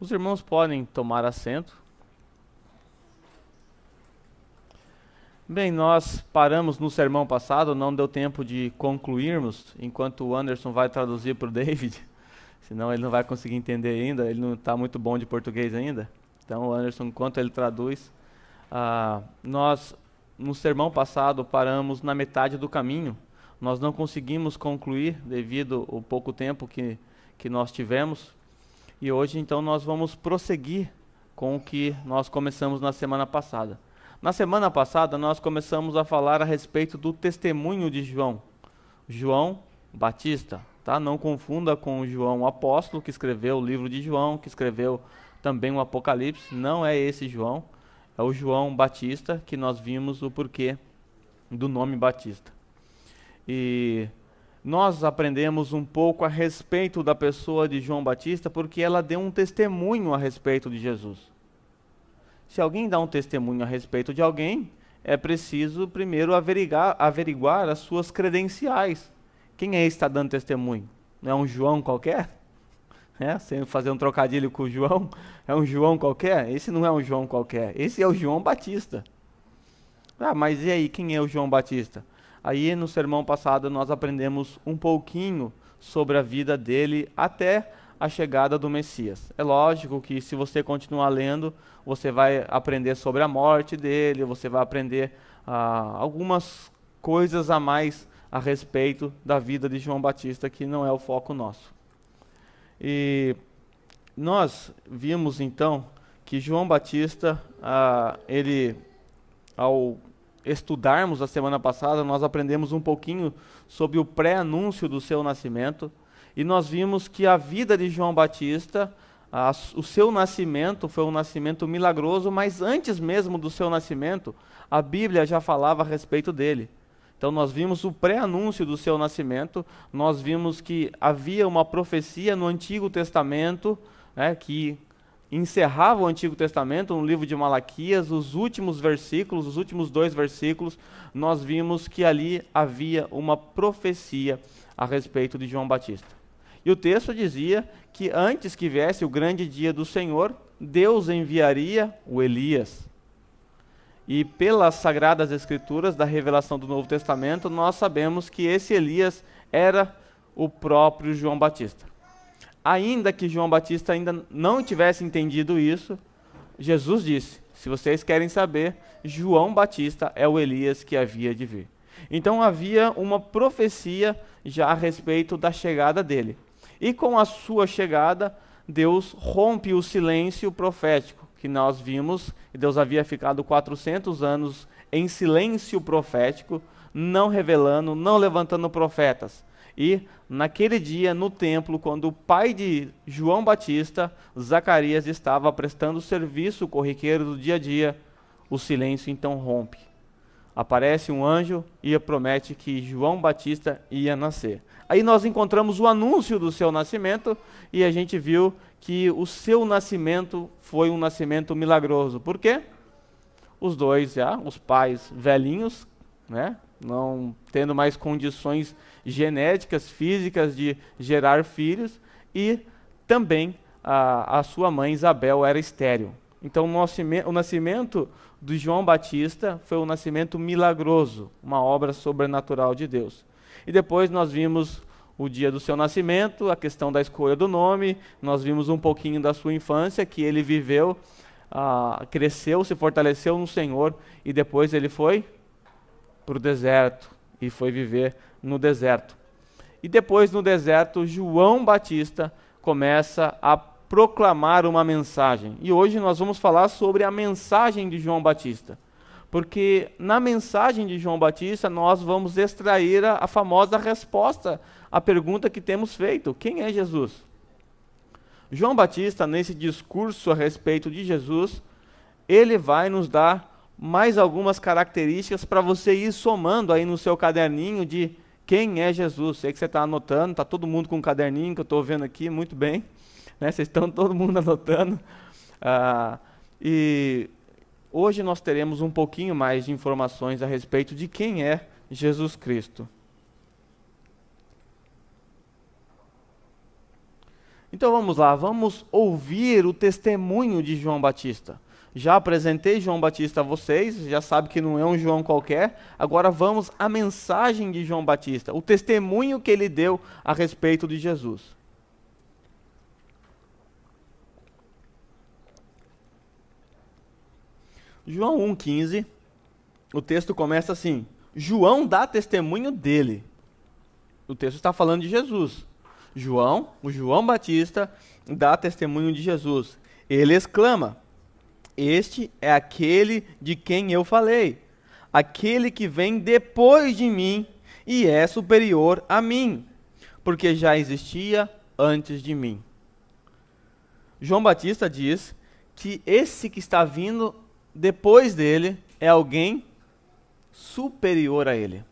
Os irmãos podem tomar assento. Bem, nós paramos no sermão passado, não deu tempo de concluirmos, enquanto o Anderson vai traduzir para o David, senão ele não vai conseguir entender ainda, ele não está muito bom de português ainda. Então, o Anderson, enquanto ele traduz, ah, nós, no sermão passado, paramos na metade do caminho. Nós não conseguimos concluir devido ao pouco tempo que, que nós tivemos, e hoje, então, nós vamos prosseguir com o que nós começamos na semana passada. Na semana passada, nós começamos a falar a respeito do testemunho de João. João Batista, tá? Não confunda com João apóstolo, que escreveu o livro de João, que escreveu também o Apocalipse. Não é esse João, é o João Batista, que nós vimos o porquê do nome Batista. E nós aprendemos um pouco a respeito da pessoa de João Batista, porque ela deu um testemunho a respeito de Jesus. Se alguém dá um testemunho a respeito de alguém, é preciso primeiro averiguar, averiguar as suas credenciais. Quem é que está dando testemunho? Não é um João qualquer? É, sem fazer um trocadilho com o João, é um João qualquer? Esse não é um João qualquer, esse é o João Batista. Ah, mas e aí, quem é o João Batista? Aí no sermão passado nós aprendemos um pouquinho sobre a vida dele até a chegada do Messias. É lógico que se você continuar lendo, você vai aprender sobre a morte dele, você vai aprender ah, algumas coisas a mais a respeito da vida de João Batista, que não é o foco nosso. E nós vimos então que João Batista, ah, ele, ao estudarmos a semana passada, nós aprendemos um pouquinho sobre o pré-anúncio do seu nascimento e nós vimos que a vida de João Batista, a, o seu nascimento foi um nascimento milagroso, mas antes mesmo do seu nascimento, a Bíblia já falava a respeito dele. Então nós vimos o pré-anúncio do seu nascimento, nós vimos que havia uma profecia no Antigo Testamento né, que encerrava o Antigo Testamento, no livro de Malaquias, os últimos versículos, os últimos dois versículos, nós vimos que ali havia uma profecia a respeito de João Batista. E o texto dizia que antes que viesse o grande dia do Senhor, Deus enviaria o Elias. E pelas sagradas escrituras da revelação do Novo Testamento, nós sabemos que esse Elias era o próprio João Batista ainda que João Batista ainda não tivesse entendido isso, Jesus disse: Se vocês querem saber, João Batista é o Elias que havia de vir. Então havia uma profecia já a respeito da chegada dele. E com a sua chegada, Deus rompe o silêncio profético que nós vimos. Deus havia ficado 400 anos em silêncio profético, não revelando, não levantando profetas. E naquele dia, no templo, quando o pai de João Batista, Zacarias, estava prestando o serviço corriqueiro do dia a dia, o silêncio então rompe. Aparece um anjo e promete que João Batista ia nascer. Aí nós encontramos o anúncio do seu nascimento e a gente viu que o seu nascimento foi um nascimento milagroso. Por quê? Os dois já, os pais velhinhos, né, não tendo mais condições genéticas, físicas de gerar filhos, e também a, a sua mãe Isabel era estéril. Então o nascimento, o nascimento do João Batista foi um nascimento milagroso, uma obra sobrenatural de Deus. E depois nós vimos o dia do seu nascimento, a questão da escolha do nome, nós vimos um pouquinho da sua infância, que ele viveu, ah, cresceu, se fortaleceu no Senhor e depois ele foi para o deserto e foi viver no deserto. E depois, no deserto, João Batista começa a proclamar uma mensagem. E hoje nós vamos falar sobre a mensagem de João Batista. Porque na mensagem de João Batista nós vamos extrair a, a famosa resposta à pergunta que temos feito: quem é Jesus? João Batista, nesse discurso a respeito de Jesus, ele vai nos dar mais algumas características para você ir somando aí no seu caderninho de quem é Jesus. Sei que você está anotando, está todo mundo com um caderninho que eu estou vendo aqui, muito bem. Né? Vocês estão todo mundo anotando. Ah, e hoje nós teremos um pouquinho mais de informações a respeito de quem é Jesus Cristo. Então vamos lá, vamos ouvir o testemunho de João Batista. Já apresentei João Batista a vocês, já sabe que não é um João qualquer. Agora vamos à mensagem de João Batista, o testemunho que ele deu a respeito de Jesus. João 1,15, o texto começa assim: João dá testemunho dele. O texto está falando de Jesus. João, o João Batista, dá testemunho de Jesus. Ele exclama: este é aquele de quem eu falei, aquele que vem depois de mim e é superior a mim, porque já existia antes de mim. João Batista diz que esse que está vindo depois dele é alguém superior a ele.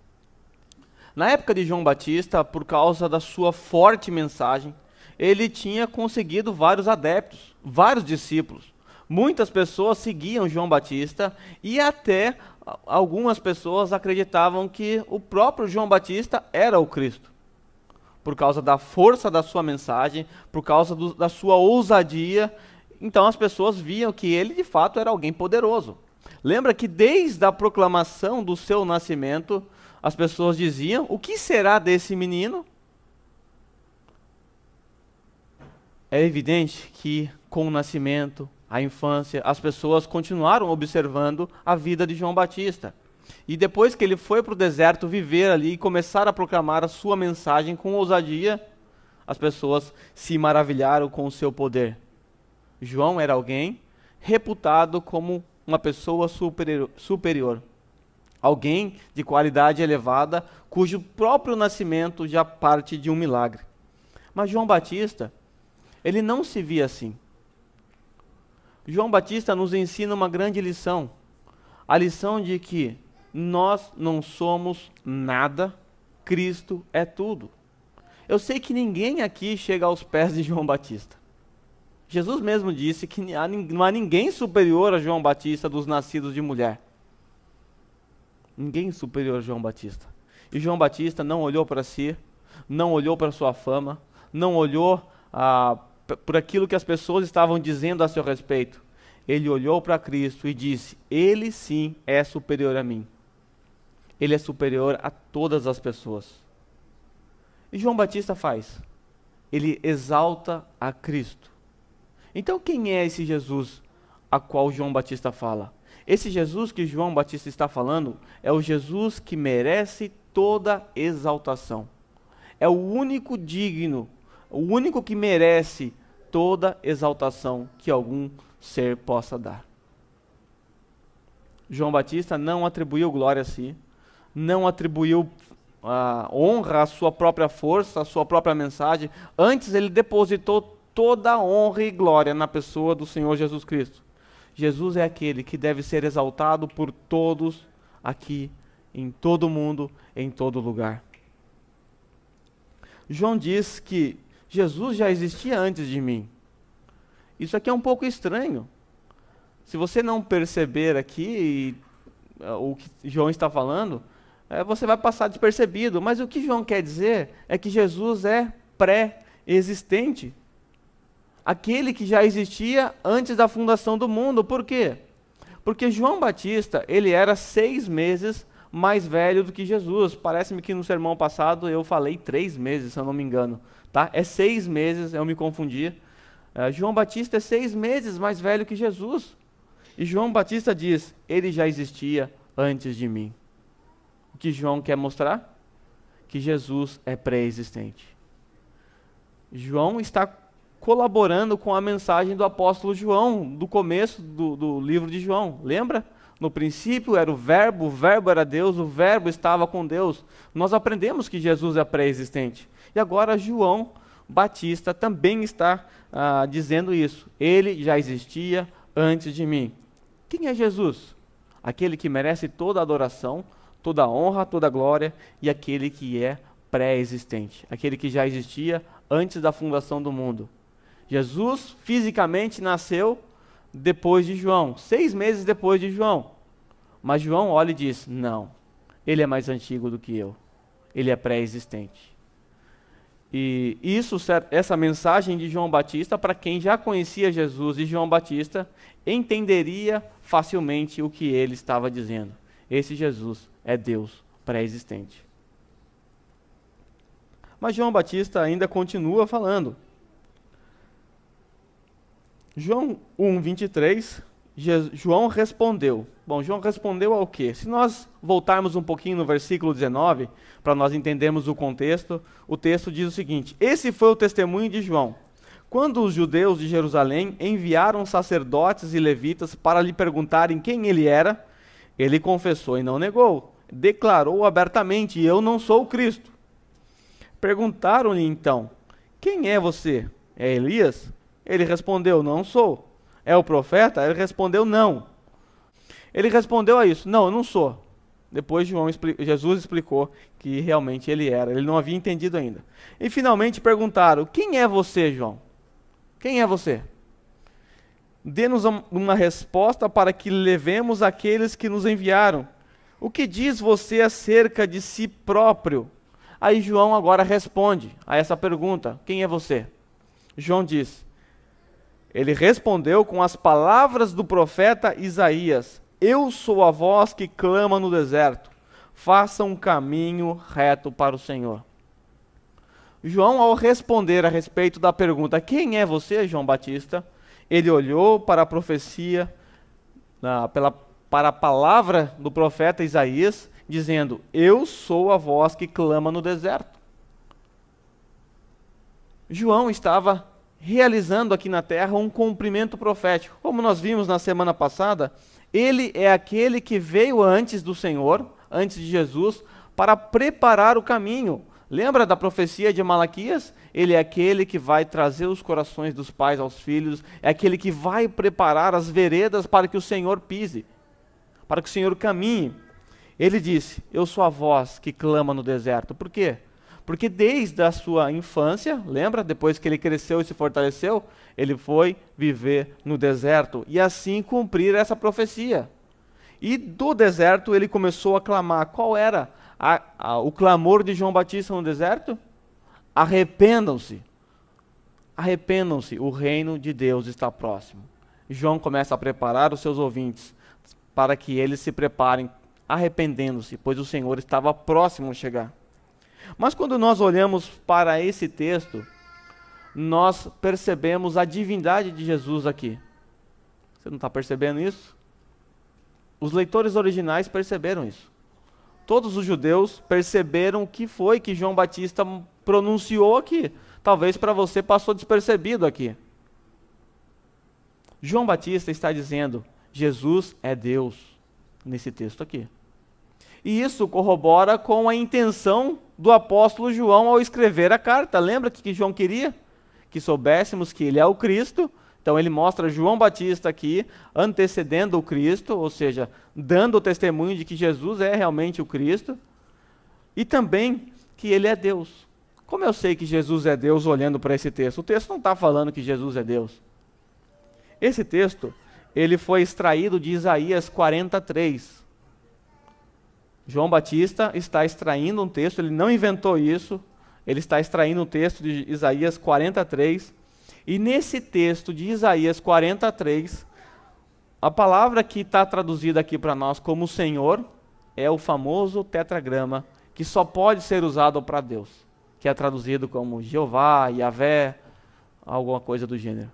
Na época de João Batista, por causa da sua forte mensagem, ele tinha conseguido vários adeptos, vários discípulos. Muitas pessoas seguiam João Batista e até algumas pessoas acreditavam que o próprio João Batista era o Cristo. Por causa da força da sua mensagem, por causa do, da sua ousadia, então as pessoas viam que ele de fato era alguém poderoso. Lembra que desde a proclamação do seu nascimento, as pessoas diziam: O que será desse menino? É evidente que com o nascimento, a infância, as pessoas continuaram observando a vida de João Batista. E depois que ele foi para o deserto viver ali e começar a proclamar a sua mensagem com ousadia, as pessoas se maravilharam com o seu poder. João era alguém reputado como uma pessoa superior, superior, alguém de qualidade elevada, cujo próprio nascimento já parte de um milagre. Mas João Batista, ele não se via assim. João Batista nos ensina uma grande lição. A lição de que nós não somos nada, Cristo é tudo. Eu sei que ninguém aqui chega aos pés de João Batista. Jesus mesmo disse que não há ninguém superior a João Batista dos nascidos de mulher. Ninguém superior a João Batista. E João Batista não olhou para si, não olhou para sua fama, não olhou ah, por aquilo que as pessoas estavam dizendo a seu respeito. Ele olhou para Cristo e disse: Ele sim é superior a mim. Ele é superior a todas as pessoas. E João Batista faz? Ele exalta a Cristo. Então, quem é esse Jesus a qual João Batista fala? Esse Jesus que João Batista está falando é o Jesus que merece toda exaltação. É o único digno o único que merece toda exaltação que algum ser possa dar. João Batista não atribuiu glória a si, não atribuiu a ah, honra à sua própria força, à sua própria mensagem. Antes, ele depositou toda a honra e glória na pessoa do Senhor Jesus Cristo. Jesus é aquele que deve ser exaltado por todos aqui, em todo mundo, em todo lugar. João diz que Jesus já existia antes de mim. Isso aqui é um pouco estranho. Se você não perceber aqui eh, o que João está falando, eh, você vai passar despercebido. Mas o que João quer dizer é que Jesus é pré-existente. Aquele que já existia antes da fundação do mundo. Por quê? Porque João Batista, ele era seis meses mais velho do que Jesus. Parece-me que no sermão passado eu falei três meses, se eu não me engano. Tá? É seis meses, eu me confundi. Uh, João Batista é seis meses mais velho que Jesus. E João Batista diz: Ele já existia antes de mim. O que João quer mostrar? Que Jesus é pré-existente. João está colaborando com a mensagem do apóstolo João, do começo do, do livro de João. Lembra? No princípio era o Verbo, o Verbo era Deus, o Verbo estava com Deus. Nós aprendemos que Jesus é pré-existente. E agora João Batista também está ah, dizendo isso. Ele já existia antes de mim. Quem é Jesus? Aquele que merece toda a adoração, toda a honra, toda a glória e aquele que é pré-existente, aquele que já existia antes da fundação do mundo. Jesus fisicamente nasceu depois de João, seis meses depois de João. Mas João olha e diz: Não, ele é mais antigo do que eu, ele é pré-existente. E isso, essa mensagem de João Batista, para quem já conhecia Jesus e João Batista, entenderia facilmente o que ele estava dizendo. Esse Jesus é Deus pré-existente. Mas João Batista ainda continua falando. João 1, 23 João respondeu. Bom, João respondeu ao quê? Se nós voltarmos um pouquinho no versículo 19, para nós entendermos o contexto, o texto diz o seguinte: Esse foi o testemunho de João. Quando os judeus de Jerusalém enviaram sacerdotes e levitas para lhe perguntarem quem ele era, ele confessou e não negou. Declarou abertamente: Eu não sou o Cristo. Perguntaram-lhe então: Quem é você? É Elias? Ele respondeu: Não sou é o profeta? Ele respondeu: Não. Ele respondeu a isso: Não, eu não sou. Depois João expli Jesus explicou que realmente ele era. Ele não havia entendido ainda. E finalmente perguntaram: Quem é você, João? Quem é você? Dê-nos uma resposta para que levemos aqueles que nos enviaram. O que diz você acerca de si próprio? Aí João agora responde a essa pergunta: Quem é você? João diz: ele respondeu com as palavras do profeta Isaías: Eu sou a voz que clama no deserto, faça um caminho reto para o Senhor. João, ao responder a respeito da pergunta: Quem é você, João Batista? Ele olhou para a profecia, pela, para a palavra do profeta Isaías, dizendo: Eu sou a voz que clama no deserto. João estava realizando aqui na terra um cumprimento profético. Como nós vimos na semana passada, ele é aquele que veio antes do Senhor, antes de Jesus, para preparar o caminho. Lembra da profecia de Malaquias? Ele é aquele que vai trazer os corações dos pais aos filhos, é aquele que vai preparar as veredas para que o Senhor pise, para que o Senhor caminhe. Ele disse: Eu sou a voz que clama no deserto. Por quê? Porque desde a sua infância, lembra? Depois que ele cresceu e se fortaleceu, ele foi viver no deserto e assim cumprir essa profecia. E do deserto ele começou a clamar. Qual era a, a, o clamor de João Batista no deserto? Arrependam-se. Arrependam-se, o reino de Deus está próximo. João começa a preparar os seus ouvintes para que eles se preparem, arrependendo-se, pois o Senhor estava próximo a chegar. Mas quando nós olhamos para esse texto, nós percebemos a divindade de Jesus aqui. Você não está percebendo isso? Os leitores originais perceberam isso. Todos os judeus perceberam o que foi que João Batista pronunciou aqui. Talvez para você passou despercebido aqui. João Batista está dizendo: Jesus é Deus, nesse texto aqui. E isso corrobora com a intenção do apóstolo João ao escrever a carta. Lembra que, que João queria? Que soubéssemos que ele é o Cristo. Então ele mostra João Batista aqui antecedendo o Cristo, ou seja, dando o testemunho de que Jesus é realmente o Cristo. E também que ele é Deus. Como eu sei que Jesus é Deus olhando para esse texto? O texto não está falando que Jesus é Deus. Esse texto, ele foi extraído de Isaías 43. João Batista está extraindo um texto, ele não inventou isso, ele está extraindo um texto de Isaías 43. E nesse texto de Isaías 43, a palavra que está traduzida aqui para nós como Senhor é o famoso tetragrama, que só pode ser usado para Deus, que é traduzido como Jeová, Yahvé, alguma coisa do gênero.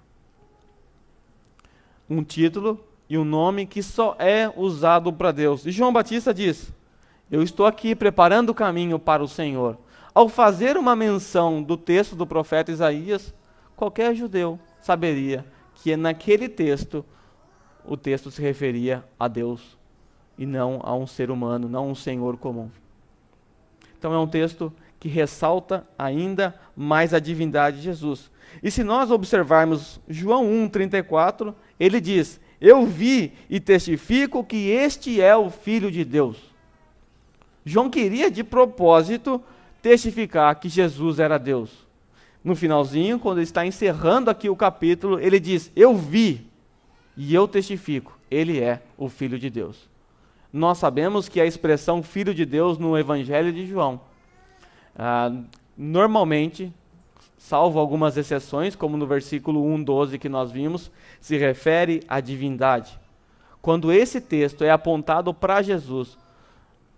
Um título e um nome que só é usado para Deus. E João Batista diz: eu estou aqui preparando o caminho para o Senhor. Ao fazer uma menção do texto do profeta Isaías, qualquer judeu saberia que naquele texto o texto se referia a Deus e não a um ser humano, não a um senhor comum. Então é um texto que ressalta ainda mais a divindade de Jesus. E se nós observarmos João 1:34, ele diz: "Eu vi e testifico que este é o filho de Deus". João queria de propósito testificar que Jesus era Deus. No finalzinho, quando ele está encerrando aqui o capítulo, ele diz: Eu vi e eu testifico, ele é o Filho de Deus. Nós sabemos que a expressão Filho de Deus no Evangelho de João, ah, normalmente, salvo algumas exceções, como no versículo 1,12 que nós vimos, se refere à divindade. Quando esse texto é apontado para Jesus,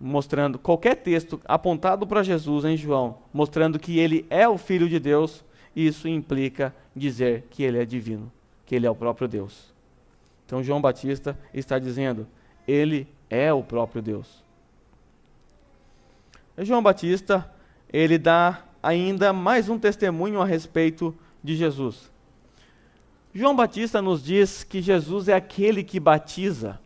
mostrando qualquer texto apontado para Jesus em João, mostrando que ele é o Filho de Deus, isso implica dizer que ele é divino, que ele é o próprio Deus. Então João Batista está dizendo, ele é o próprio Deus. E João Batista, ele dá ainda mais um testemunho a respeito de Jesus. João Batista nos diz que Jesus é aquele que batiza.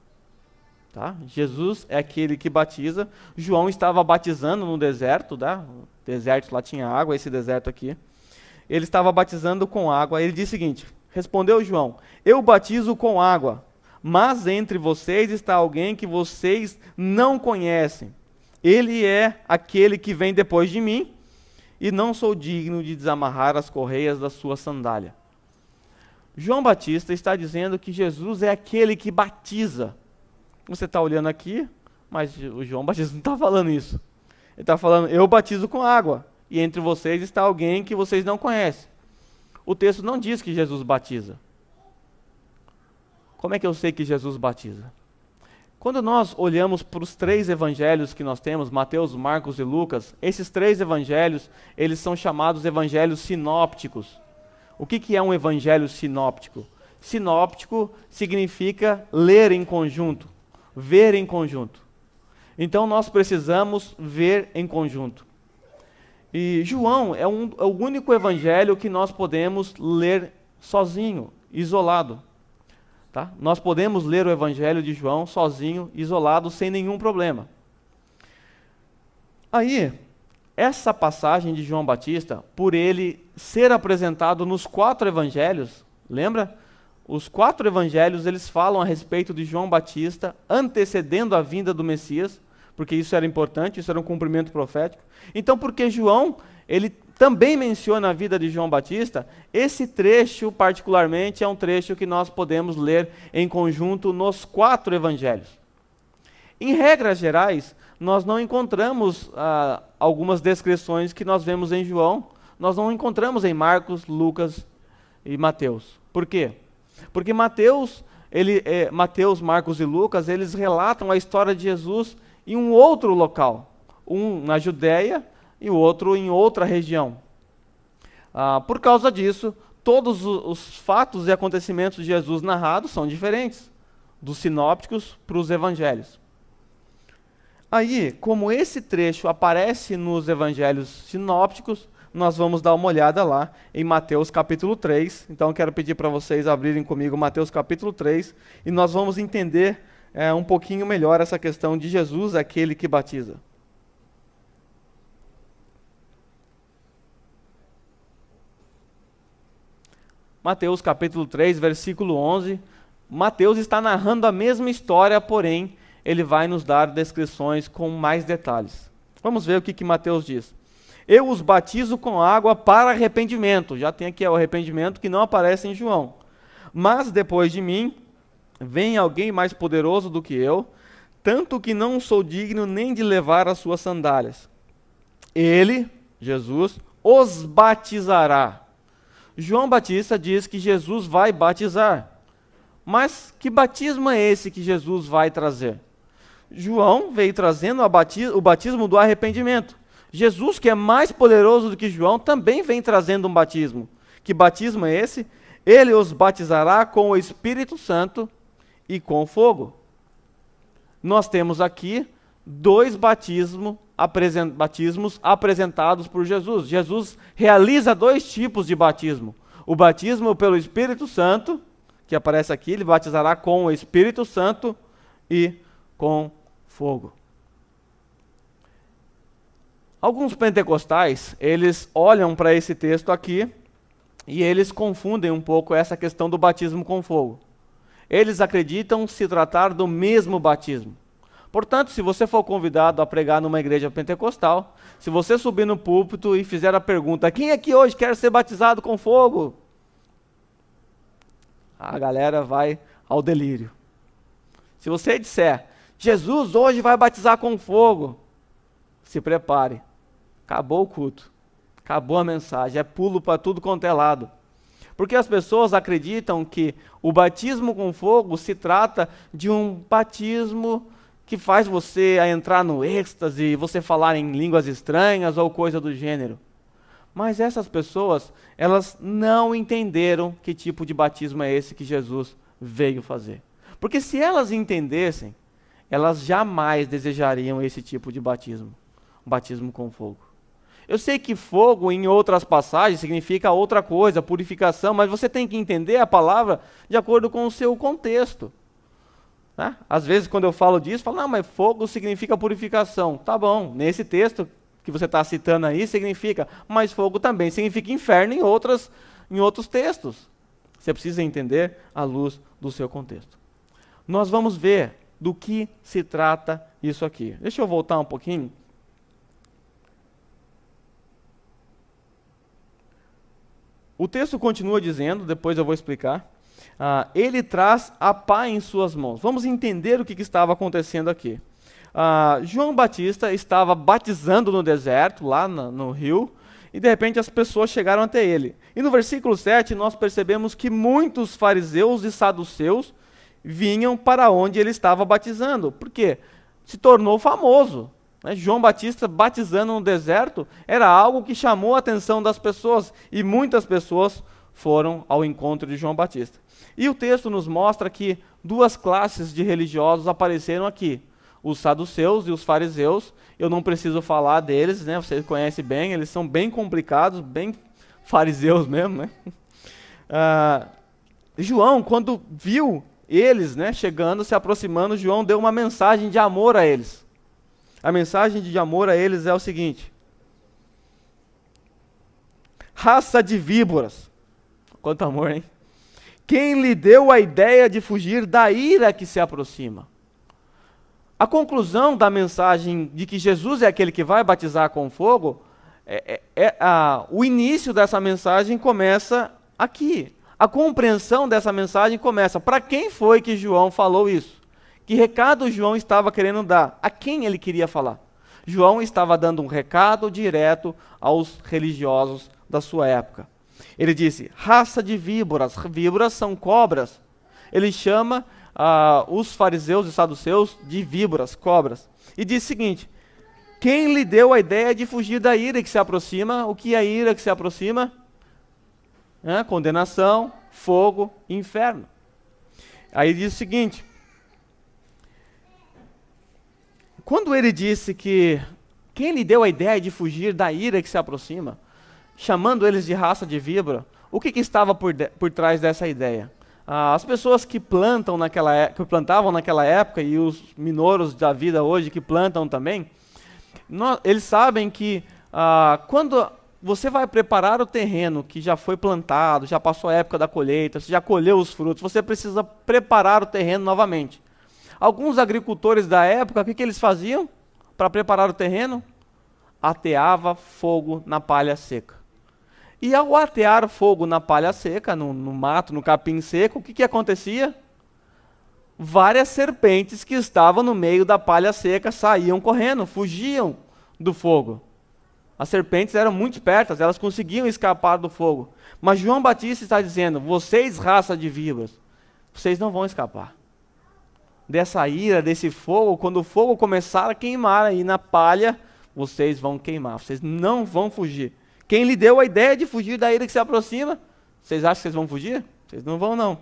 Tá? Jesus é aquele que batiza. João estava batizando no deserto, tá? O deserto lá tinha água, esse deserto aqui. Ele estava batizando com água. Ele disse o seguinte: Respondeu João: Eu batizo com água, mas entre vocês está alguém que vocês não conhecem. Ele é aquele que vem depois de mim, e não sou digno de desamarrar as correias da sua sandália. João Batista está dizendo que Jesus é aquele que batiza você está olhando aqui, mas o João Batista não está falando isso. Ele está falando, eu batizo com água, e entre vocês está alguém que vocês não conhecem. O texto não diz que Jesus batiza. Como é que eu sei que Jesus batiza? Quando nós olhamos para os três evangelhos que nós temos, Mateus, Marcos e Lucas, esses três evangelhos, eles são chamados evangelhos sinópticos. O que, que é um evangelho sinóptico? Sinóptico significa ler em conjunto ver em conjunto. Então nós precisamos ver em conjunto. E João é, um, é o único evangelho que nós podemos ler sozinho, isolado. Tá? Nós podemos ler o evangelho de João sozinho, isolado, sem nenhum problema. Aí, essa passagem de João Batista, por ele ser apresentado nos quatro evangelhos, lembra? os quatro evangelhos eles falam a respeito de João Batista antecedendo a vinda do Messias, porque isso era importante, isso era um cumprimento profético. Então, porque João ele também menciona a vida de João Batista, esse trecho particularmente é um trecho que nós podemos ler em conjunto nos quatro evangelhos. Em regras gerais, nós não encontramos ah, algumas descrições que nós vemos em João, nós não encontramos em Marcos, Lucas e Mateus. Por quê? Porque Mateus, ele, é, Mateus, Marcos e Lucas, eles relatam a história de Jesus em um outro local. Um na Judéia e o outro em outra região. Ah, por causa disso, todos os fatos e acontecimentos de Jesus narrados são diferentes, dos sinópticos para os evangelhos. Aí, como esse trecho aparece nos evangelhos sinópticos, nós vamos dar uma olhada lá em Mateus capítulo 3. Então quero pedir para vocês abrirem comigo Mateus capítulo 3 e nós vamos entender é, um pouquinho melhor essa questão de Jesus, aquele que batiza. Mateus capítulo 3, versículo 11. Mateus está narrando a mesma história, porém, ele vai nos dar descrições com mais detalhes. Vamos ver o que, que Mateus diz. Eu os batizo com água para arrependimento. Já tem aqui o arrependimento que não aparece em João. Mas depois de mim vem alguém mais poderoso do que eu, tanto que não sou digno nem de levar as suas sandálias. Ele, Jesus, os batizará. João Batista diz que Jesus vai batizar. Mas que batismo é esse que Jesus vai trazer? João veio trazendo batiz o batismo do arrependimento. Jesus, que é mais poderoso do que João, também vem trazendo um batismo. Que batismo é esse? Ele os batizará com o Espírito Santo e com fogo. Nós temos aqui dois batismo, apresen, batismos apresentados por Jesus. Jesus realiza dois tipos de batismo: o batismo pelo Espírito Santo, que aparece aqui, ele batizará com o Espírito Santo e com fogo. Alguns pentecostais, eles olham para esse texto aqui e eles confundem um pouco essa questão do batismo com fogo. Eles acreditam se tratar do mesmo batismo. Portanto, se você for convidado a pregar numa igreja pentecostal, se você subir no púlpito e fizer a pergunta: quem aqui hoje quer ser batizado com fogo? A galera vai ao delírio. Se você disser: Jesus hoje vai batizar com fogo, se prepare, Acabou o culto. Acabou a mensagem. É pulo para tudo quanto é lado. Porque as pessoas acreditam que o batismo com fogo se trata de um batismo que faz você entrar no êxtase, você falar em línguas estranhas ou coisa do gênero. Mas essas pessoas, elas não entenderam que tipo de batismo é esse que Jesus veio fazer. Porque se elas entendessem, elas jamais desejariam esse tipo de batismo, um batismo com fogo. Eu sei que fogo em outras passagens significa outra coisa, purificação, mas você tem que entender a palavra de acordo com o seu contexto. Né? Às vezes, quando eu falo disso, falo, não, mas fogo significa purificação. Tá bom, nesse texto que você está citando aí, significa, mas fogo também significa inferno em, outras, em outros textos. Você precisa entender à luz do seu contexto. Nós vamos ver do que se trata isso aqui. Deixa eu voltar um pouquinho O texto continua dizendo, depois eu vou explicar. Ah, ele traz a pá em suas mãos. Vamos entender o que, que estava acontecendo aqui. Ah, João Batista estava batizando no deserto, lá no, no rio, e de repente as pessoas chegaram até ele. E no versículo 7 nós percebemos que muitos fariseus e saduceus vinham para onde ele estava batizando. Por quê? Se tornou famoso. Né? João Batista batizando no deserto era algo que chamou a atenção das pessoas e muitas pessoas foram ao encontro de João Batista. E o texto nos mostra que duas classes de religiosos apareceram aqui: os saduceus e os fariseus. Eu não preciso falar deles, né? Vocês conhecem bem, eles são bem complicados, bem fariseus mesmo, né? Uh, João, quando viu eles, né, chegando, se aproximando, João deu uma mensagem de amor a eles. A mensagem de amor a eles é o seguinte: raça de víboras. Quanto amor, hein? Quem lhe deu a ideia de fugir da ira que se aproxima? A conclusão da mensagem de que Jesus é aquele que vai batizar com fogo, é, é, é a, o início dessa mensagem começa aqui. A compreensão dessa mensagem começa. Para quem foi que João falou isso? Que recado João estava querendo dar? A quem ele queria falar? João estava dando um recado direto aos religiosos da sua época. Ele disse: raça de víboras, víboras são cobras. Ele chama uh, os fariseus e saduceus de víboras, cobras. E diz o seguinte: quem lhe deu a ideia de fugir da ira que se aproxima? O que é a ira que se aproxima? É, condenação, fogo, inferno. Aí diz o seguinte: Quando ele disse que quem lhe deu a ideia de fugir da ira que se aproxima, chamando eles de raça de víbora, o que, que estava por, de, por trás dessa ideia? Ah, as pessoas que plantam naquela é, que plantavam naquela época e os minoros da vida hoje que plantam também, nós, eles sabem que ah, quando você vai preparar o terreno que já foi plantado, já passou a época da colheita, você já colheu os frutos, você precisa preparar o terreno novamente. Alguns agricultores da época, o que, que eles faziam para preparar o terreno? Ateava fogo na palha seca. E ao atear fogo na palha seca, no, no mato, no capim seco, o que, que acontecia? Várias serpentes que estavam no meio da palha seca saíam correndo, fugiam do fogo. As serpentes eram muito espertas, elas conseguiam escapar do fogo. Mas João Batista está dizendo: vocês, raça de víboras, vocês não vão escapar dessa ira, desse fogo, quando o fogo começar a queimar aí na palha, vocês vão queimar, vocês não vão fugir. Quem lhe deu a ideia de fugir da ira que se aproxima, vocês acham que vocês vão fugir? Vocês não vão, não.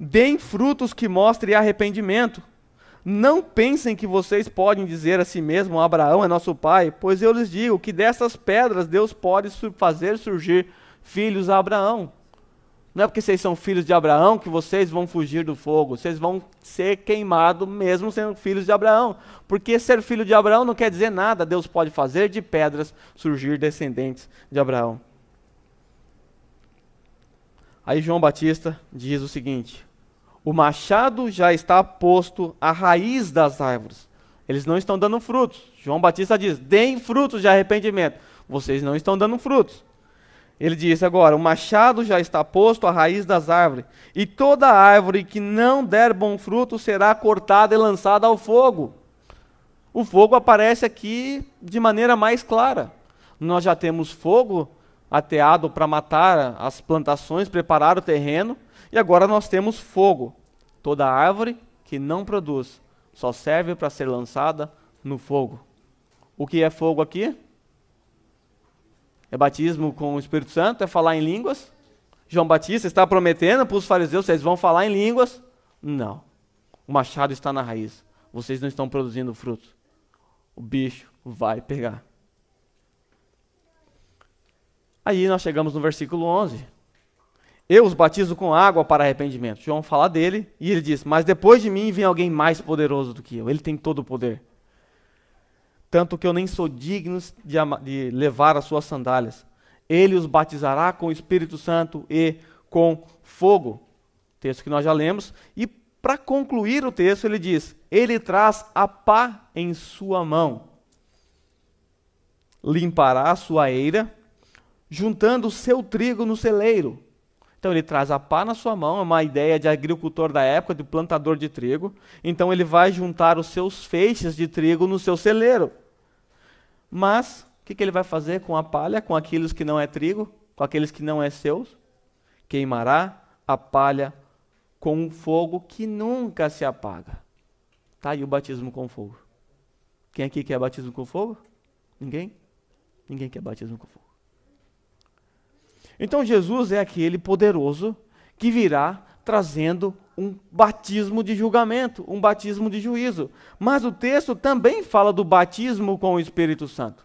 Deem frutos que mostrem arrependimento. Não pensem que vocês podem dizer a si mesmo, Abraão é nosso pai, pois eu lhes digo que dessas pedras Deus pode fazer surgir filhos a Abraão. Não é porque vocês são filhos de Abraão que vocês vão fugir do fogo. Vocês vão ser queimados mesmo sendo filhos de Abraão. Porque ser filho de Abraão não quer dizer nada. Deus pode fazer de pedras surgir descendentes de Abraão. Aí João Batista diz o seguinte: O machado já está posto à raiz das árvores. Eles não estão dando frutos. João Batista diz: Deem frutos de arrependimento. Vocês não estão dando frutos. Ele diz agora: O machado já está posto à raiz das árvores, e toda árvore que não der bom fruto será cortada e lançada ao fogo. O fogo aparece aqui de maneira mais clara. Nós já temos fogo ateado para matar as plantações, preparar o terreno, e agora nós temos fogo. Toda árvore que não produz só serve para ser lançada no fogo. O que é fogo aqui? É batismo com o Espírito Santo? É falar em línguas? João Batista está prometendo para os fariseus: vocês vão falar em línguas? Não. O machado está na raiz. Vocês não estão produzindo fruto. O bicho vai pegar. Aí nós chegamos no versículo 11. Eu os batizo com água para arrependimento. João fala dele e ele diz: Mas depois de mim vem alguém mais poderoso do que eu. Ele tem todo o poder tanto que eu nem sou digno de, de levar as suas sandálias. Ele os batizará com o Espírito Santo e com fogo. Texto que nós já lemos. E para concluir o texto, ele diz: Ele traz a pá em sua mão, limpará a sua eira, juntando o seu trigo no celeiro. Então ele traz a pá na sua mão, é uma ideia de agricultor da época, de plantador de trigo. Então ele vai juntar os seus feixes de trigo no seu celeiro. Mas o que, que, ele vai fazer com a palha, com aqueles que não é trigo, com aqueles que não é seus? Queimará a palha com um fogo que nunca se apaga. Tá aí o batismo com fogo. Quem aqui quer batismo com fogo? Ninguém? Ninguém quer batismo com fogo. Então Jesus é aquele poderoso que virá trazendo um batismo de julgamento, um batismo de juízo. Mas o texto também fala do batismo com o Espírito Santo.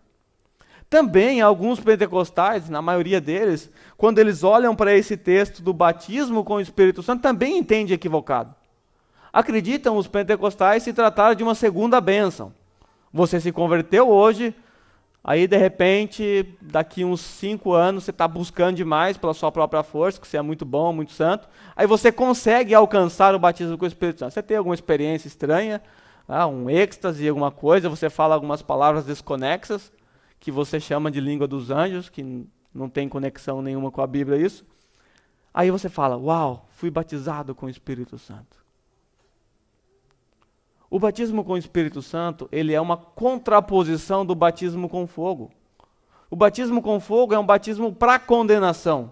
Também alguns pentecostais, na maioria deles, quando eles olham para esse texto do batismo com o Espírito Santo, também entendem equivocado. Acreditam os pentecostais se tratar de uma segunda bênção. Você se converteu hoje, Aí, de repente, daqui uns cinco anos, você está buscando demais pela sua própria força, que você é muito bom, muito santo. Aí você consegue alcançar o batismo com o Espírito Santo. Você tem alguma experiência estranha, ah, um êxtase, alguma coisa, você fala algumas palavras desconexas, que você chama de língua dos anjos, que não tem conexão nenhuma com a Bíblia isso. Aí você fala, uau, fui batizado com o Espírito Santo. O batismo com o Espírito Santo, ele é uma contraposição do batismo com fogo. O batismo com fogo é um batismo para condenação.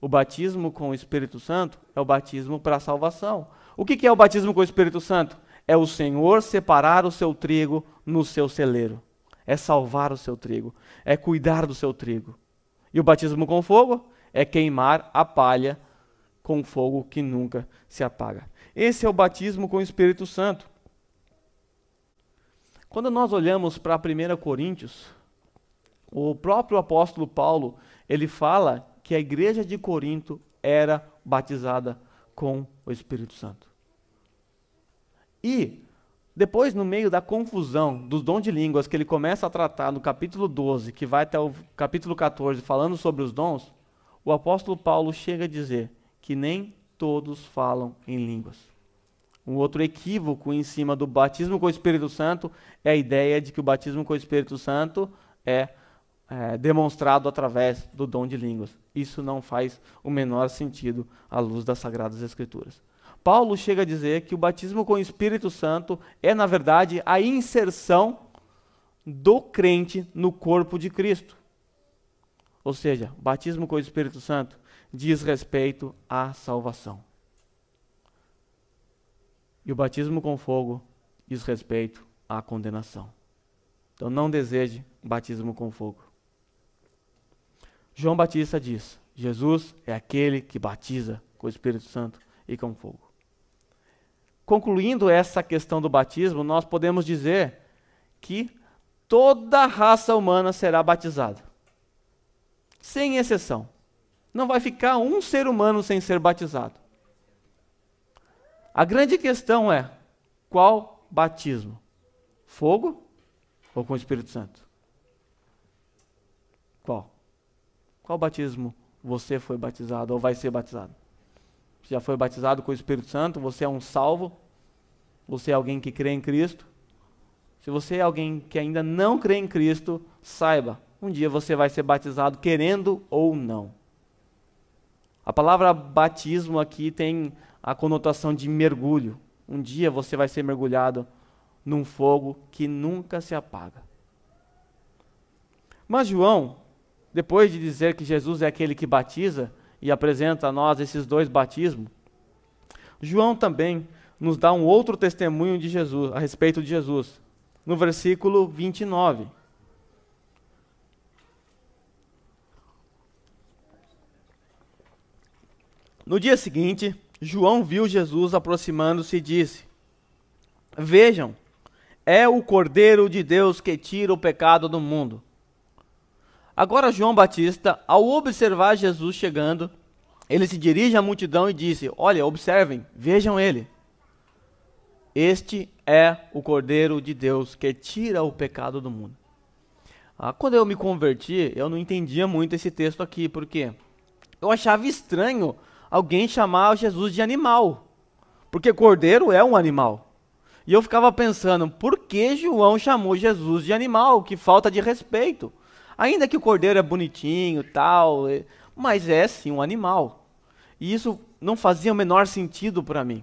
O batismo com o Espírito Santo é o batismo para salvação. O que, que é o batismo com o Espírito Santo? É o Senhor separar o seu trigo no seu celeiro. É salvar o seu trigo. É cuidar do seu trigo. E o batismo com fogo é queimar a palha com fogo que nunca se apaga. Esse é o batismo com o Espírito Santo. Quando nós olhamos para 1 Coríntios, o próprio apóstolo Paulo, ele fala que a igreja de Corinto era batizada com o Espírito Santo. E depois, no meio da confusão dos dons de línguas que ele começa a tratar no capítulo 12, que vai até o capítulo 14, falando sobre os dons, o apóstolo Paulo chega a dizer que nem todos falam em línguas. Um outro equívoco em cima do batismo com o Espírito Santo é a ideia de que o batismo com o Espírito Santo é, é demonstrado através do dom de línguas. Isso não faz o menor sentido à luz das Sagradas Escrituras. Paulo chega a dizer que o batismo com o Espírito Santo é, na verdade, a inserção do crente no corpo de Cristo. Ou seja, batismo com o Espírito Santo diz respeito à salvação. E o batismo com fogo diz respeito à condenação. Então não deseje batismo com fogo. João Batista diz: Jesus é aquele que batiza com o Espírito Santo e com fogo. Concluindo essa questão do batismo, nós podemos dizer que toda a raça humana será batizada. Sem exceção. Não vai ficar um ser humano sem ser batizado. A grande questão é: qual batismo? Fogo ou com o Espírito Santo? Qual? Qual batismo você foi batizado ou vai ser batizado? Você já foi batizado com o Espírito Santo? Você é um salvo? Você é alguém que crê em Cristo? Se você é alguém que ainda não crê em Cristo, saiba, um dia você vai ser batizado querendo ou não. A palavra batismo aqui tem a conotação de mergulho. Um dia você vai ser mergulhado num fogo que nunca se apaga. Mas João, depois de dizer que Jesus é aquele que batiza e apresenta a nós esses dois batismos, João também nos dá um outro testemunho de Jesus, a respeito de Jesus, no versículo 29. No dia seguinte, João viu Jesus aproximando-se e disse: Vejam, é o Cordeiro de Deus que tira o pecado do mundo. Agora, João Batista, ao observar Jesus chegando, ele se dirige à multidão e disse: Olha, observem, vejam ele. Este é o Cordeiro de Deus que tira o pecado do mundo. Ah, quando eu me converti, eu não entendia muito esse texto aqui, porque eu achava estranho alguém chamar Jesus de animal, porque cordeiro é um animal. E eu ficava pensando, por que João chamou Jesus de animal? Que falta de respeito. Ainda que o cordeiro é bonitinho, tal, é, mas é sim um animal. E isso não fazia o menor sentido para mim.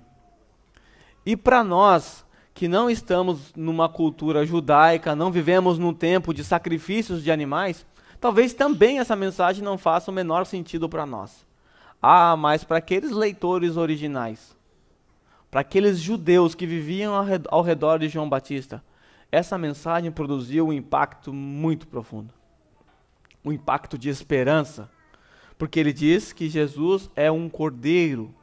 E para nós que não estamos numa cultura judaica, não vivemos num tempo de sacrifícios de animais, talvez também essa mensagem não faça o menor sentido para nós. Ah, mas para aqueles leitores originais, para aqueles judeus que viviam ao redor de João Batista, essa mensagem produziu um impacto muito profundo. Um impacto de esperança. Porque ele diz que Jesus é um cordeiro.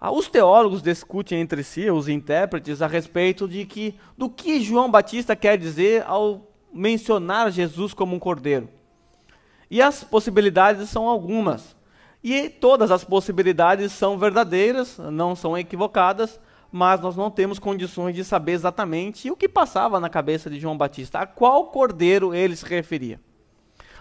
Ah, os teólogos discutem entre si, os intérpretes, a respeito de que, do que João Batista quer dizer ao mencionar Jesus como um cordeiro. E as possibilidades são algumas. E todas as possibilidades são verdadeiras, não são equivocadas, mas nós não temos condições de saber exatamente o que passava na cabeça de João Batista, a qual cordeiro ele se referia.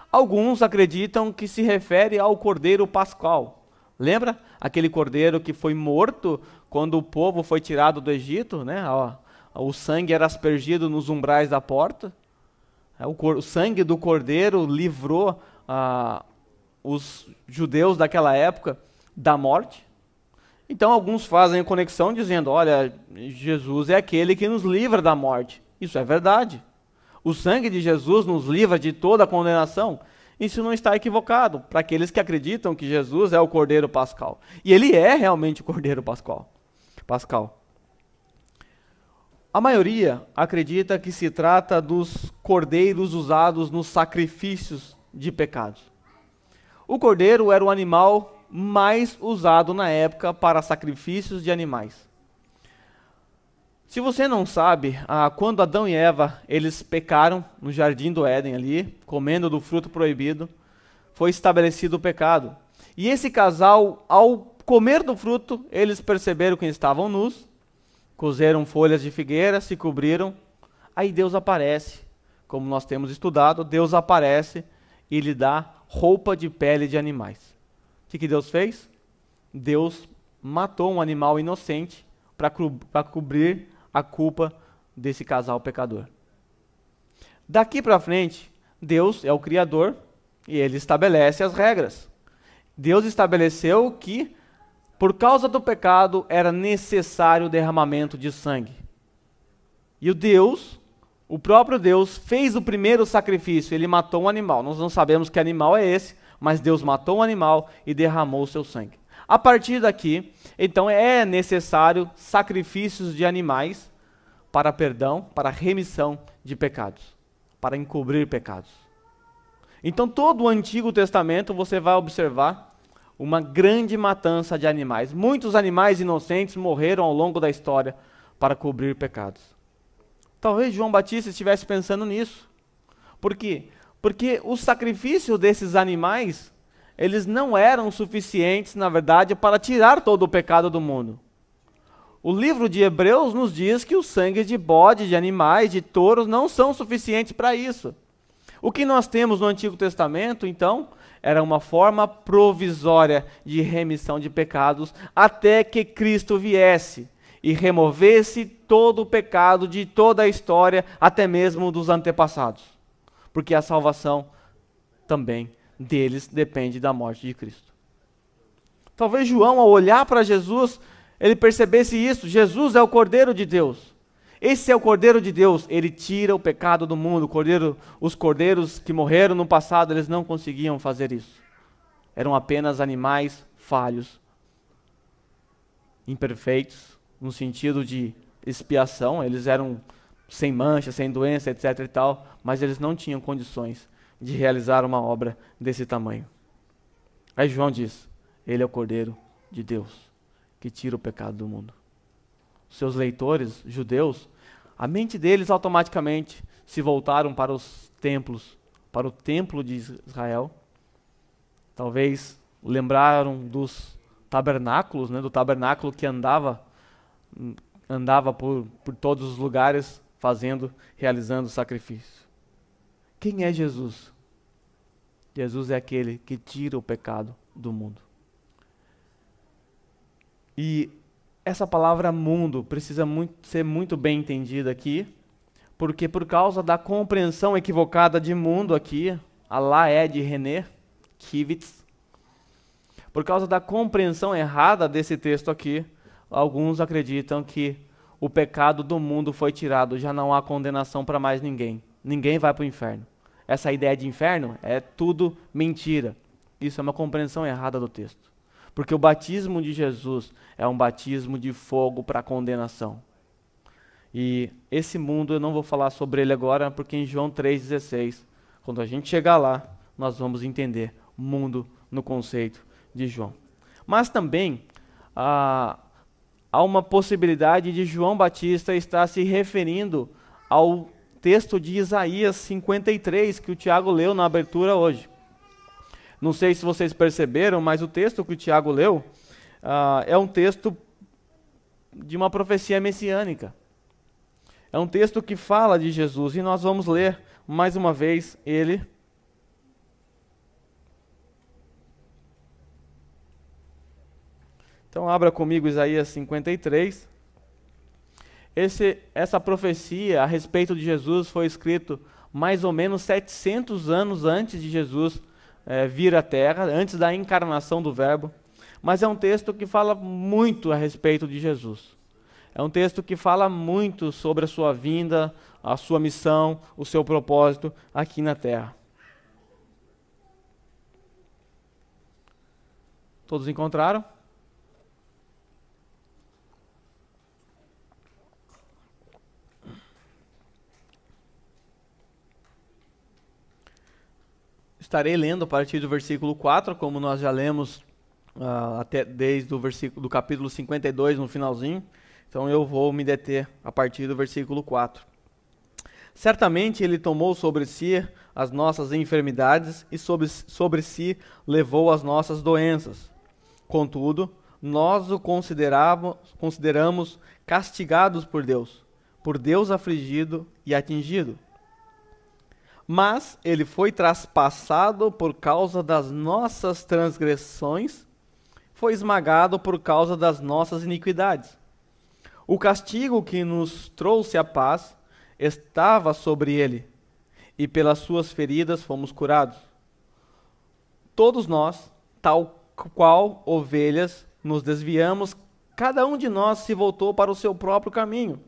Alguns acreditam que se refere ao cordeiro pascal. Lembra aquele cordeiro que foi morto quando o povo foi tirado do Egito, né? Ó, o sangue era aspergido nos umbrais da porta. É, o, o sangue do cordeiro livrou a os judeus daquela época da morte. Então alguns fazem a conexão dizendo: olha, Jesus é aquele que nos livra da morte. Isso é verdade. O sangue de Jesus nos livra de toda a condenação. Isso não está equivocado para aqueles que acreditam que Jesus é o Cordeiro Pascal. E ele é realmente o Cordeiro Pascal. Pascal. A maioria acredita que se trata dos cordeiros usados nos sacrifícios de pecados. O cordeiro era o animal mais usado na época para sacrifícios de animais. Se você não sabe, ah, quando Adão e Eva eles pecaram no jardim do Éden ali, comendo do fruto proibido, foi estabelecido o pecado. E esse casal, ao comer do fruto, eles perceberam que estavam nus, cozeram folhas de figueira, se cobriram. Aí Deus aparece, como nós temos estudado, Deus aparece e lhe dá roupa de pele de animais. O que, que Deus fez? Deus matou um animal inocente para co cobrir a culpa desse casal pecador. Daqui para frente, Deus é o Criador e ele estabelece as regras. Deus estabeleceu que, por causa do pecado, era necessário o derramamento de sangue. E o Deus o próprio Deus fez o primeiro sacrifício, ele matou um animal. Nós não sabemos que animal é esse, mas Deus matou um animal e derramou o seu sangue. A partir daqui, então é necessário sacrifícios de animais para perdão, para remissão de pecados, para encobrir pecados. Então, todo o Antigo Testamento você vai observar uma grande matança de animais. Muitos animais inocentes morreram ao longo da história para cobrir pecados. Talvez João Batista estivesse pensando nisso. Por quê? Porque o sacrifício desses animais, eles não eram suficientes, na verdade, para tirar todo o pecado do mundo. O livro de Hebreus nos diz que o sangue de bode, de animais, de touros não são suficientes para isso. O que nós temos no Antigo Testamento, então, era uma forma provisória de remissão de pecados até que Cristo viesse e removesse todo o pecado de toda a história, até mesmo dos antepassados. Porque a salvação também deles depende da morte de Cristo. Talvez João, ao olhar para Jesus, ele percebesse isso: Jesus é o Cordeiro de Deus. Esse é o Cordeiro de Deus, ele tira o pecado do mundo. Cordeiro, os cordeiros que morreram no passado, eles não conseguiam fazer isso. Eram apenas animais falhos, imperfeitos, no sentido de expiação, eles eram sem mancha, sem doença, etc e tal, mas eles não tinham condições de realizar uma obra desse tamanho. Aí João diz: Ele é o Cordeiro de Deus que tira o pecado do mundo. Seus leitores judeus, a mente deles automaticamente se voltaram para os templos, para o templo de Israel. Talvez lembraram dos tabernáculos, né, do tabernáculo que andava andava por, por todos os lugares fazendo, realizando sacrifício. Quem é Jesus? Jesus é aquele que tira o pecado do mundo. E essa palavra mundo precisa muito, ser muito bem entendida aqui, porque por causa da compreensão equivocada de mundo aqui, a lá é de René Kivitz, por causa da compreensão errada desse texto aqui, alguns acreditam que o pecado do mundo foi tirado, já não há condenação para mais ninguém. Ninguém vai para o inferno. Essa ideia de inferno é tudo mentira. Isso é uma compreensão errada do texto. Porque o batismo de Jesus é um batismo de fogo para condenação. E esse mundo eu não vou falar sobre ele agora, porque em João 3,16, quando a gente chegar lá, nós vamos entender mundo no conceito de João. Mas também, ah, há uma possibilidade de João Batista estar se referindo ao texto de Isaías 53 que o Tiago leu na abertura hoje. Não sei se vocês perceberam, mas o texto que o Tiago leu uh, é um texto de uma profecia messiânica. É um texto que fala de Jesus e nós vamos ler mais uma vez ele Então abra comigo Isaías 53. Esse, essa profecia a respeito de Jesus foi escrito mais ou menos 700 anos antes de Jesus é, vir à Terra, antes da encarnação do Verbo. Mas é um texto que fala muito a respeito de Jesus. É um texto que fala muito sobre a sua vinda, a sua missão, o seu propósito aqui na Terra. Todos encontraram? Estarei lendo a partir do versículo 4, como nós já lemos uh, até desde o versículo do capítulo 52 no finalzinho. Então eu vou me deter a partir do versículo 4. Certamente ele tomou sobre si as nossas enfermidades e sobre, sobre si levou as nossas doenças. Contudo, nós o consideramos, consideramos castigados por Deus, por Deus afligido e atingido mas ele foi traspassado por causa das nossas transgressões, foi esmagado por causa das nossas iniquidades. O castigo que nos trouxe a paz estava sobre ele, e pelas suas feridas fomos curados. Todos nós, tal qual ovelhas, nos desviamos, cada um de nós se voltou para o seu próprio caminho.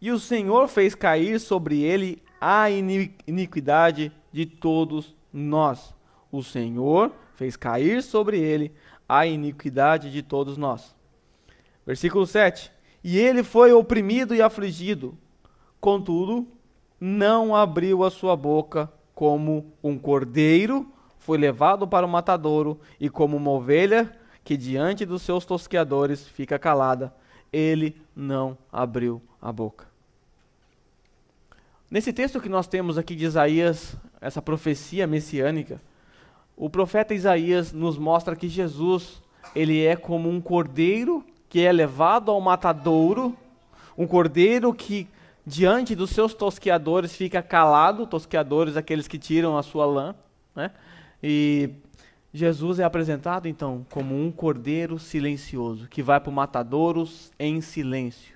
E o Senhor fez cair sobre ele a iniquidade de todos nós. O Senhor fez cair sobre ele a iniquidade de todos nós. Versículo 7. E ele foi oprimido e afligido, contudo, não abriu a sua boca, como um cordeiro foi levado para o matadouro, e como uma ovelha que diante dos seus tosqueadores fica calada, ele não abriu a boca. Nesse texto que nós temos aqui de Isaías, essa profecia messiânica, o profeta Isaías nos mostra que Jesus, ele é como um cordeiro que é levado ao matadouro, um cordeiro que diante dos seus tosqueadores fica calado, tosqueadores aqueles que tiram a sua lã, né? E Jesus é apresentado então como um cordeiro silencioso que vai para o matadouro em silêncio.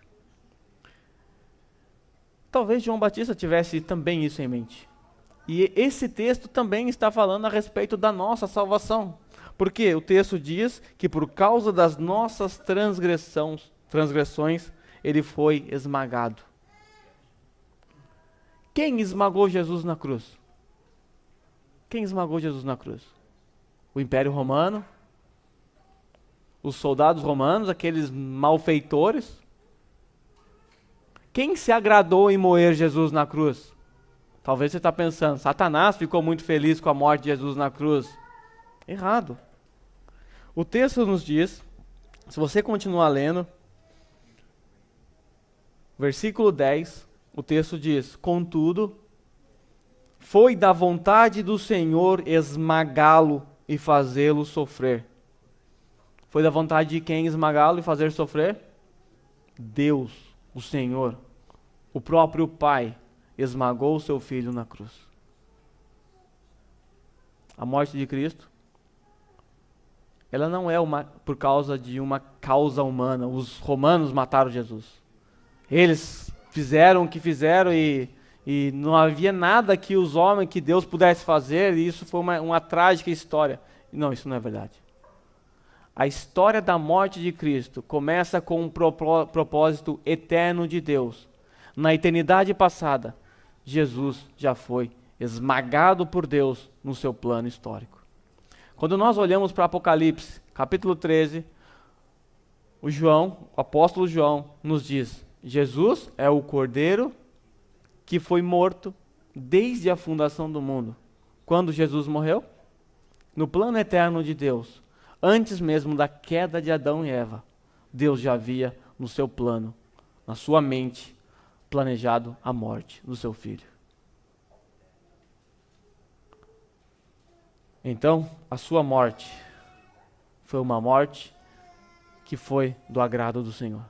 Talvez João Batista tivesse também isso em mente. E esse texto também está falando a respeito da nossa salvação. Porque o texto diz que por causa das nossas transgressões, transgressões ele foi esmagado. Quem esmagou Jesus na cruz? Quem esmagou Jesus na cruz? O Império Romano? Os soldados romanos, aqueles malfeitores? Quem se agradou em moer Jesus na cruz? Talvez você está pensando, Satanás ficou muito feliz com a morte de Jesus na cruz. Errado. O texto nos diz, se você continuar lendo, versículo 10, o texto diz: Contudo, foi da vontade do Senhor esmagá-lo e fazê-lo sofrer. Foi da vontade de quem esmagá-lo e fazer sofrer? Deus o Senhor, o próprio Pai, esmagou o seu filho na cruz. A morte de Cristo, ela não é uma, por causa de uma causa humana. Os romanos mataram Jesus. Eles fizeram o que fizeram e, e não havia nada que os homens, que Deus pudesse fazer, e isso foi uma, uma trágica história. Não, isso não é verdade. A história da morte de Cristo começa com um propósito eterno de Deus. Na eternidade passada, Jesus já foi esmagado por Deus no seu plano histórico. Quando nós olhamos para Apocalipse, capítulo 13, o João, o apóstolo João, nos diz: Jesus é o Cordeiro que foi morto desde a fundação do mundo. Quando Jesus morreu? No plano eterno de Deus. Antes mesmo da queda de Adão e Eva, Deus já havia no seu plano, na sua mente, planejado a morte do seu filho. Então, a sua morte foi uma morte que foi do agrado do Senhor.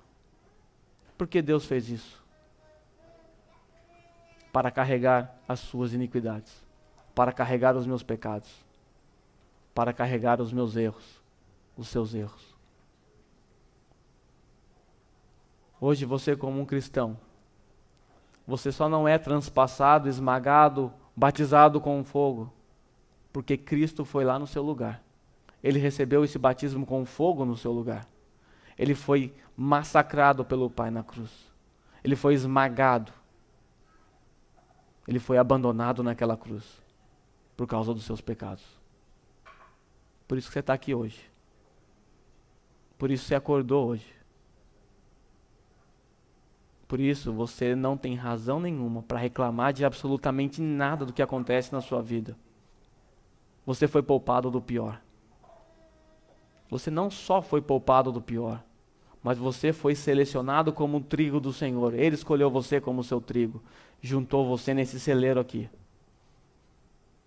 Por que Deus fez isso? Para carregar as suas iniquidades, para carregar os meus pecados para carregar os meus erros, os seus erros. Hoje você como um cristão, você só não é transpassado, esmagado, batizado com fogo, porque Cristo foi lá no seu lugar. Ele recebeu esse batismo com fogo no seu lugar. Ele foi massacrado pelo Pai na cruz. Ele foi esmagado. Ele foi abandonado naquela cruz por causa dos seus pecados. Por isso que você está aqui hoje. Por isso você acordou hoje. Por isso você não tem razão nenhuma para reclamar de absolutamente nada do que acontece na sua vida. Você foi poupado do pior. Você não só foi poupado do pior, mas você foi selecionado como o trigo do Senhor. Ele escolheu você como seu trigo, juntou você nesse celeiro aqui.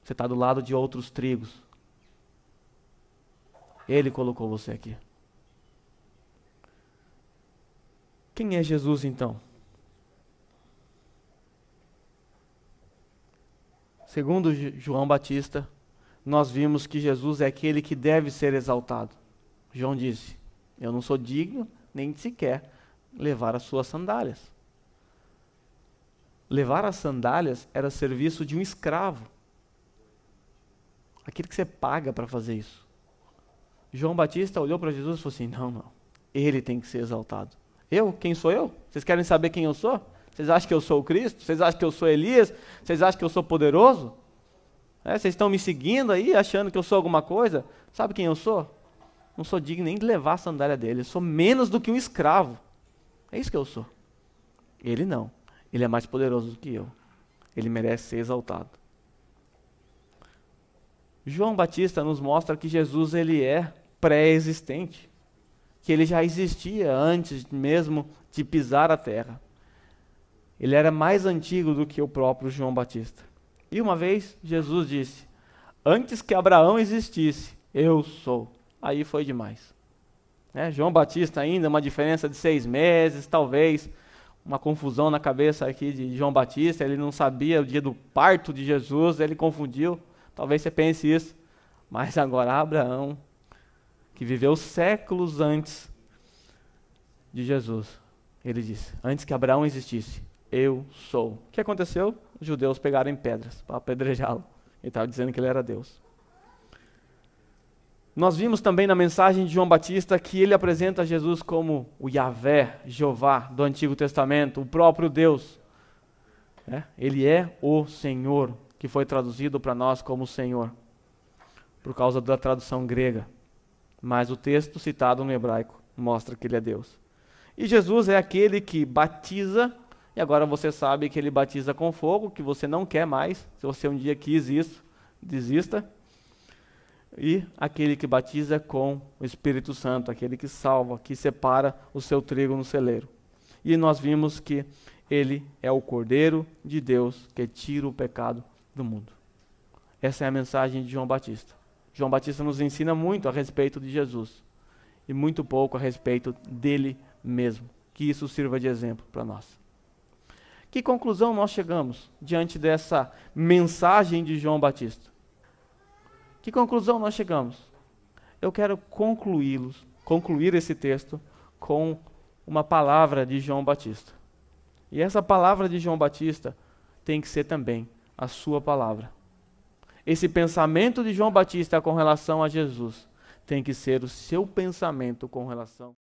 Você está do lado de outros trigos. Ele colocou você aqui. Quem é Jesus então? Segundo João Batista, nós vimos que Jesus é aquele que deve ser exaltado. João disse: Eu não sou digno nem sequer levar as suas sandálias. Levar as sandálias era serviço de um escravo. Aquele que você paga para fazer isso. João Batista olhou para Jesus e falou assim: Não, não, ele tem que ser exaltado. Eu? Quem sou eu? Vocês querem saber quem eu sou? Vocês acham que eu sou o Cristo? Vocês acham que eu sou Elias? Vocês acham que eu sou poderoso? É, vocês estão me seguindo aí, achando que eu sou alguma coisa? Sabe quem eu sou? Não sou digno nem de levar a sandália dele. Eu sou menos do que um escravo. É isso que eu sou. Ele não. Ele é mais poderoso do que eu. Ele merece ser exaltado. João Batista nos mostra que Jesus ele é pré-existente, que ele já existia antes mesmo de pisar a terra. Ele era mais antigo do que o próprio João Batista. E uma vez Jesus disse: Antes que Abraão existisse, eu sou. Aí foi demais. Né? João Batista ainda, uma diferença de seis meses, talvez, uma confusão na cabeça aqui de João Batista, ele não sabia o dia do parto de Jesus, ele confundiu, talvez você pense isso, mas agora Abraão que viveu séculos antes de Jesus. Ele disse: Antes que Abraão existisse, eu sou. O que aconteceu? Os judeus pegaram pedras para apedrejá-lo. Ele estava dizendo que ele era Deus. Nós vimos também na mensagem de João Batista que ele apresenta Jesus como o Yahvé, Jeová do Antigo Testamento, o próprio Deus. É? Ele é o Senhor, que foi traduzido para nós como Senhor, por causa da tradução grega mas o texto citado no hebraico mostra que ele é Deus. E Jesus é aquele que batiza, e agora você sabe que ele batiza com fogo, que você não quer mais, se você um dia quis isso, desista. E aquele que batiza com o Espírito Santo, aquele que salva, que separa o seu trigo no celeiro. E nós vimos que ele é o Cordeiro de Deus que tira o pecado do mundo. Essa é a mensagem de João Batista. João Batista nos ensina muito a respeito de Jesus e muito pouco a respeito dele mesmo. Que isso sirva de exemplo para nós. Que conclusão nós chegamos diante dessa mensagem de João Batista? Que conclusão nós chegamos? Eu quero concluí-los, concluir esse texto com uma palavra de João Batista. E essa palavra de João Batista tem que ser também a sua palavra. Esse pensamento de João Batista com relação a Jesus tem que ser o seu pensamento com relação